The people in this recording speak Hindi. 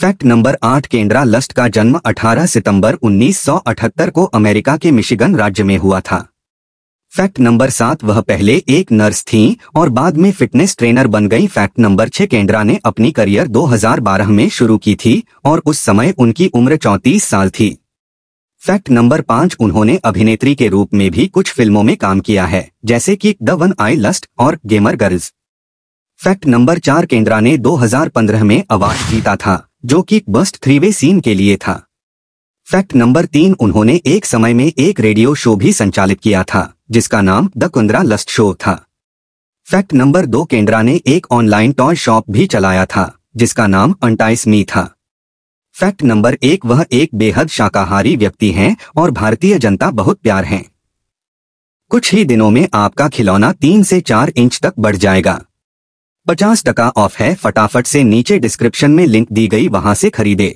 फैक्ट नंबर आठ केंद्रा लस्ट का जन्म 18 सितंबर 1978 को अमेरिका के मिशिगन राज्य में हुआ था फैक्ट नंबर सात वह पहले एक नर्स थी और बाद में फिटनेस ट्रेनर बन गई फैक्ट नंबर छह केंद्रा ने अपनी करियर 2012 में शुरू की थी और उस समय उनकी उम्र 34 साल थी फैक्ट नंबर पांच उन्होंने अभिनेत्री के रूप में भी कुछ फिल्मों में काम किया है जैसे कि द वन आई लस्ट और गेमर गर्ल्स फैक्ट नंबर चार केंद्रा ने 2015 में अवार्ड जीता था जो कि बस्ट थ्रीवे सीन के लिए था फैक्ट नंबर तीन उन्होंने एक समय में एक रेडियो शो भी संचालित किया था जिसका नाम द कुंद्रा लस्ट शो था फैक्ट नंबर दो केंद्रा ने एक ऑनलाइन टॉय शॉप भी चलाया था जिसका नाम अंटाइस मी था फैक्ट नंबर एक वह एक बेहद शाकाहारी व्यक्ति हैं और भारतीय जनता बहुत प्यार हैं कुछ ही दिनों में आपका खिलौना तीन से चार इंच तक बढ़ जाएगा पचास टका ऑफ है फटाफट से नीचे डिस्क्रिप्शन में लिंक दी गई वहां से खरीदे